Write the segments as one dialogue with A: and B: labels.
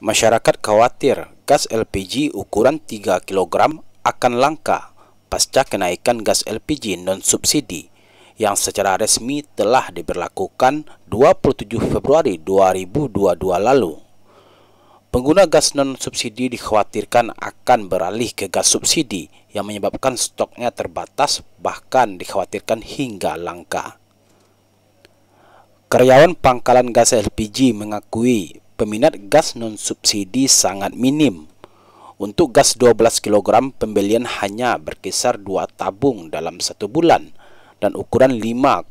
A: Masyarakat khawatir gas LPG ukuran 3 kg akan langka pasca kenaikan gas LPG non-subsidi yang secara resmi telah diberlakukan 27 Februari 2022 lalu. Pengguna gas non-subsidi dikhawatirkan akan beralih ke gas subsidi yang menyebabkan stoknya terbatas bahkan dikhawatirkan hingga langka. Karyawan pangkalan gas LPG mengakui peminat gas non-subsidi sangat minim. Untuk gas 12 kg, pembelian hanya berkisar 2 tabung dalam satu bulan, dan ukuran 5,5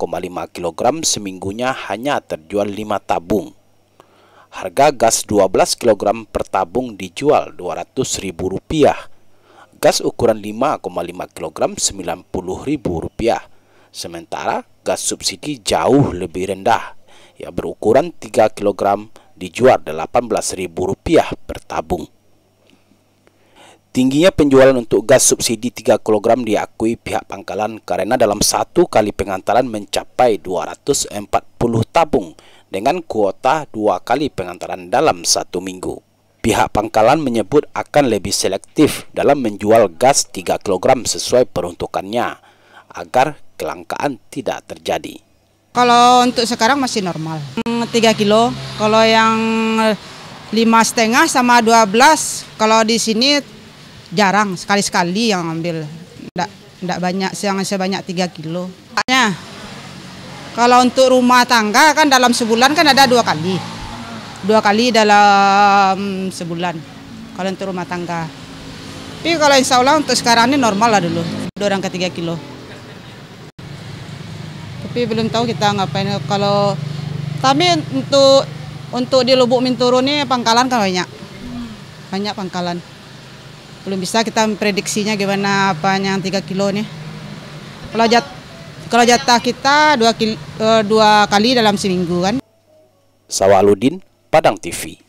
A: kg seminggunya hanya terjual 5 tabung. Harga gas 12 kg per tabung dijual Rp200.000. Gas ukuran 5,5 kg Rp90.000. Sementara gas subsidi jauh lebih rendah, ya berukuran 3 kg dijual Rp18.000 per tabung. Tingginya penjualan untuk gas subsidi 3 kg diakui pihak pangkalan karena dalam satu kali pengantaran mencapai 240 tabung dengan kuota dua kali pengantaran dalam satu minggu. Pihak pangkalan menyebut akan lebih selektif dalam menjual gas 3 kg sesuai peruntukannya agar kelangkaan tidak terjadi.
B: Kalau untuk sekarang masih normal. 3 kilo, kalau yang lima setengah sama 12, kalau di sini jarang sekali-sekali yang ambil. Enggak, enggak banyak, siang banyak 3 kilo. makanya kalau untuk rumah tangga kan dalam sebulan kan ada dua kali. Dua kali dalam sebulan kalau untuk rumah tangga. Tapi kalau insya Allah untuk sekarang ini normal lah dulu, dua orang ke 3 kilo tapi belum tahu kita ngapain kalau tapi untuk untuk di Lubuk Minturun ini pangkalan kan banyak. Banyak pangkalan. Belum bisa kita prediksinya gimana apa yang 3 kilo nih. Kalau jat kalau jatah kita dua, kil, eh, dua kali dalam seminggu kan.
A: Sawaludin, Padang TV.